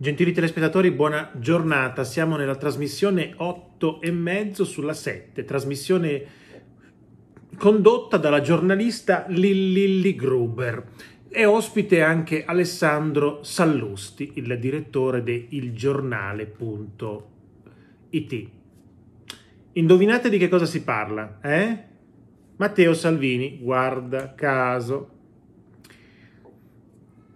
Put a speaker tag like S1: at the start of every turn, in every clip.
S1: Gentili telespettatori, buona giornata. Siamo nella trasmissione 8 e mezzo sulla 7, trasmissione condotta dalla giornalista Lilli Gruber. È ospite anche Alessandro Sallusti, il direttore di ilgiornale.it. Indovinate di che cosa si parla, eh? Matteo Salvini, guarda caso.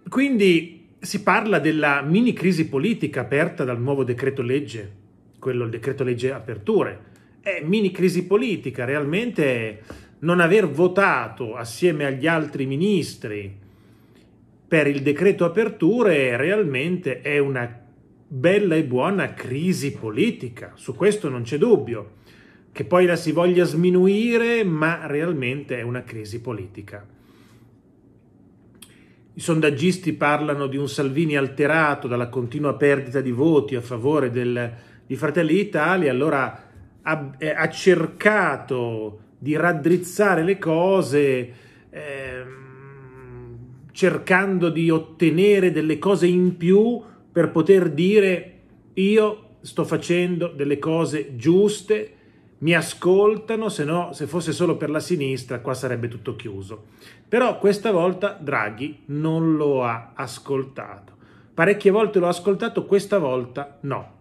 S1: Quindi si parla della mini crisi politica aperta dal nuovo decreto legge, quello il decreto legge aperture. È mini crisi politica, realmente non aver votato assieme agli altri ministri per il decreto aperture realmente è una bella e buona crisi politica, su questo non c'è dubbio, che poi la si voglia sminuire, ma realmente è una crisi politica. I sondaggisti parlano di un Salvini alterato dalla continua perdita di voti a favore del, di Fratelli d'Italia, allora ha, eh, ha, cercato di raddrizzare le cose eh, cercando di ottenere delle cose in più per poter dire io sto facendo delle cose giuste, mi ascoltano, se no se fosse solo per la sinistra qua sarebbe tutto chiuso. Però questa volta Draghi non lo ha ascoltato. Parecchie volte l'ho ascoltato, questa volta no.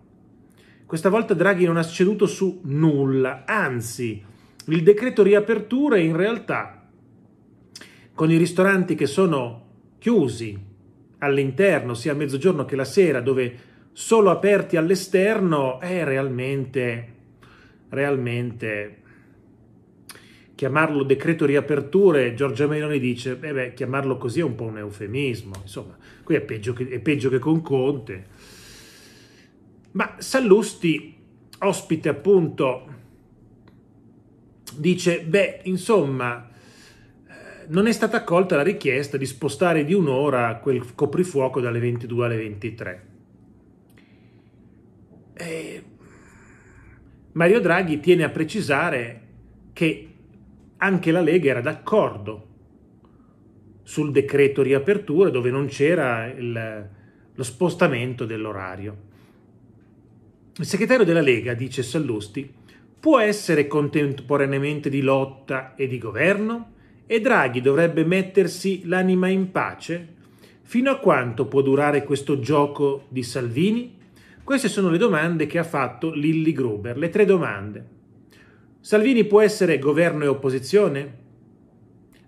S1: Questa volta Draghi non ha ceduto su nulla, anzi il decreto riapertura in realtà con i ristoranti che sono chiusi all'interno sia a mezzogiorno che la sera dove solo aperti all'esterno è realmente realmente chiamarlo decreto riaperture, Giorgia Meloni dice, eh beh, chiamarlo così è un po' un eufemismo, insomma, qui è peggio che, è peggio che con Conte. Ma Sallusti, ospite appunto, dice, beh, insomma, eh, non è stata accolta la richiesta di spostare di un'ora quel coprifuoco dalle 22 alle 23. E eh, Mario Draghi tiene a precisare che anche la Lega era d'accordo sul decreto riapertura dove non c'era il, lo spostamento dell'orario. Il segretario della Lega, dice Sallusti, può essere contemporaneamente di lotta e di governo e Draghi dovrebbe mettersi l'anima in pace fino a quanto può durare questo gioco di Salvini queste sono le domande che ha fatto Lilli Gruber, le tre domande. Salvini può essere governo e opposizione?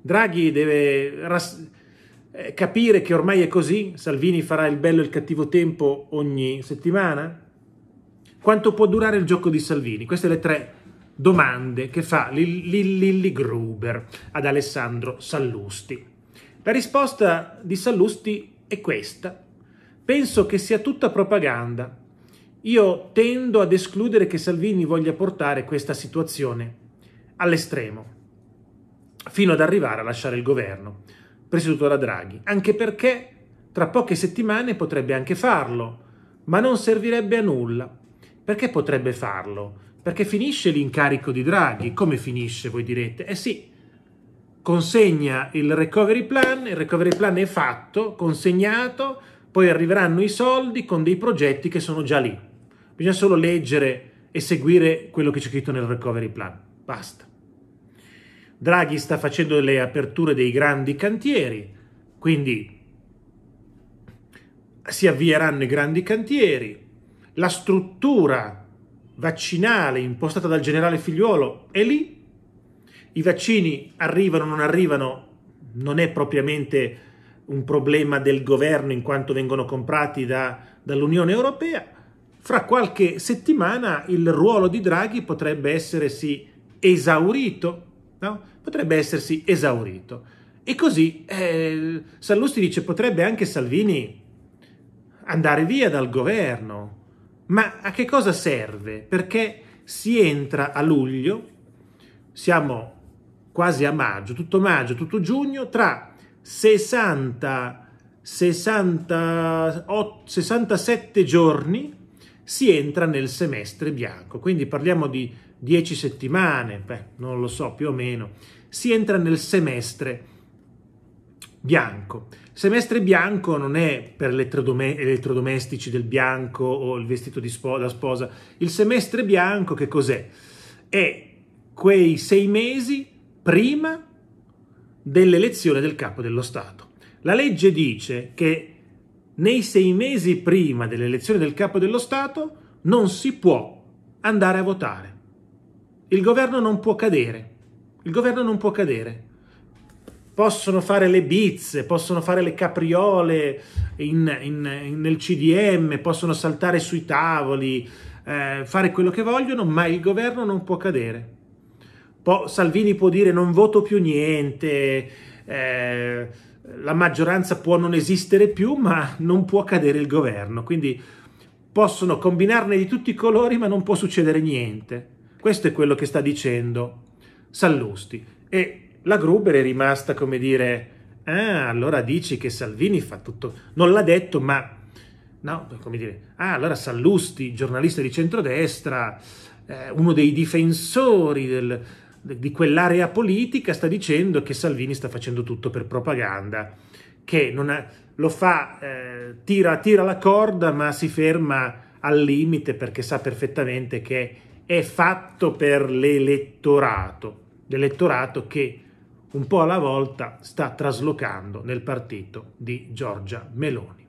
S1: Draghi deve ras- eh, capire che ormai è così? Salvini farà il bello e il cattivo tempo ogni settimana? Quanto può durare il gioco di Salvini? Queste le tre domande che fa Lilli, Gruber ad Alessandro Sallusti. La risposta di Sallusti è questa. Penso che sia tutta propaganda, io tendo ad escludere che Salvini voglia portare questa situazione all'estremo, fino ad arrivare a lasciare il governo, presieduto da Draghi, anche perché tra poche settimane potrebbe anche farlo, ma non servirebbe a nulla. Perché potrebbe farlo? Perché finisce l'incarico di Draghi. Come finisce, voi direte? Eh sì, consegna il recovery plan, il recovery plan è fatto, consegnato, poi arriveranno i soldi con dei progetti che sono già lì bisogna solo leggere e seguire quello che c'è scritto nel recovery plan. Basta. Draghi sta facendo le aperture dei grandi cantieri, quindi si avvieranno i grandi cantieri, la struttura vaccinale impostata dal generale Figliuolo è lì, i vaccini arrivano o non arrivano non è propriamente un problema del governo in quanto vengono comprati da, dall'Unione Europea, fra qualche settimana il ruolo di Draghi potrebbe essersi esaurito, no? potrebbe essersi esaurito. E così eh, Sallusti dice potrebbe anche Salvini andare via dal governo, ma a che cosa serve? Perché si entra a luglio, siamo quasi a maggio, tutto maggio, tutto giugno, tra 60, 60 67 giorni si entra nel semestre bianco. Quindi parliamo di 10 settimane, beh, non lo so, più o meno. Si entra nel semestre bianco. Semestre bianco non è per elettrodomestici, elettrodomestici del bianco o il vestito di spo- da sposa. Il semestre bianco che cos'è? È quei sei mesi prima dell'elezione del capo dello Stato. La legge dice che nei sei mesi prima dell'elezione del capo dello Stato non si può andare a votare. Il governo non può cadere. Il governo non può cadere. Possono fare le bizze, possono fare le capriole in, in, in, nel CDM, possono saltare sui tavoli, eh, fare quello che vogliono, ma il governo non può cadere. Po Salvini può dire non voto più niente, eh, la maggioranza può non esistere più, ma non può cadere il governo. Quindi possono combinarne di tutti i colori, ma non può succedere niente. Questo è quello che sta dicendo Sallusti. E la Gruber è rimasta, come dire, ah, allora dici che Salvini fa tutto. Non l'ha detto, ma no, come dire, ah, allora Sallusti, giornalista di centrodestra, eh, uno dei difensori del, di quell'area politica sta dicendo che Salvini sta facendo tutto per propaganda, che ha, lo fa, eh, tira, tira la corda ma si ferma al limite perché sa perfettamente che è fatto per l'elettorato, l'elettorato che un po' alla volta sta traslocando nel partito di Giorgia Meloni.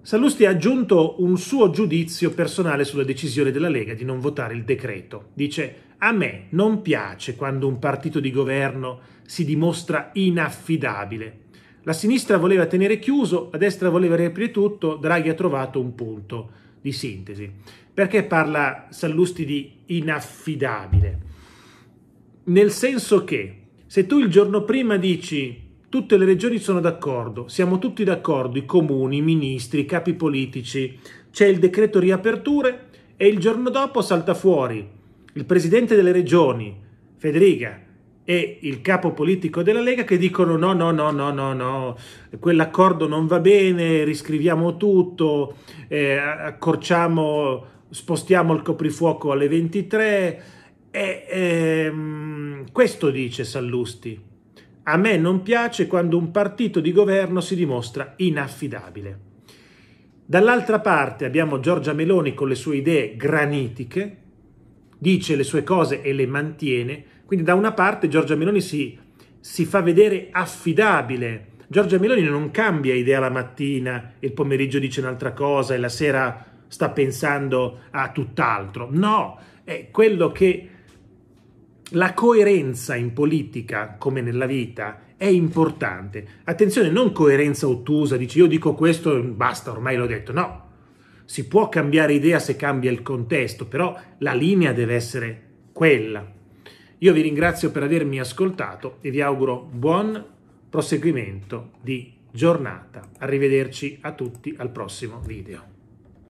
S1: Sallusti ha aggiunto un suo giudizio personale sulla decisione della Lega di non votare il decreto. Dice a me non piace quando un partito di governo si dimostra inaffidabile. La sinistra voleva tenere chiuso, la destra voleva riaprire tutto, Draghi ha trovato un punto di sintesi. Perché parla Sallusti di inaffidabile? Nel senso che se tu il giorno prima dici tutte le regioni sono d'accordo, siamo tutti d'accordo, i comuni, i ministri, i capi politici, c'è il decreto riaperture e il giorno dopo salta fuori il presidente delle regioni, Federica, e il capo politico della Lega che dicono no, no, no, no, no, no, quell'accordo non va bene, riscriviamo tutto, eh, accorciamo, spostiamo il coprifuoco alle 23. E, ehm, questo dice Sallusti. A me non piace quando un partito di governo si dimostra inaffidabile. Dall'altra parte abbiamo Giorgia Meloni con le sue idee granitiche, dice le sue cose e le mantiene. Quindi da una parte Giorgia Meloni si, si fa vedere affidabile. Giorgia Meloni non cambia idea la mattina, il pomeriggio dice un'altra cosa e la sera sta pensando a tutt'altro. No, è quello che la coerenza in politica, come nella vita, è importante. Attenzione, non coerenza ottusa, dici io dico questo, basta, ormai l'ho detto. No, si può cambiare idea se cambia il contesto, però la linea deve essere quella. Io vi ringrazio per avermi ascoltato e vi auguro buon proseguimento di giornata. Arrivederci a tutti al prossimo video.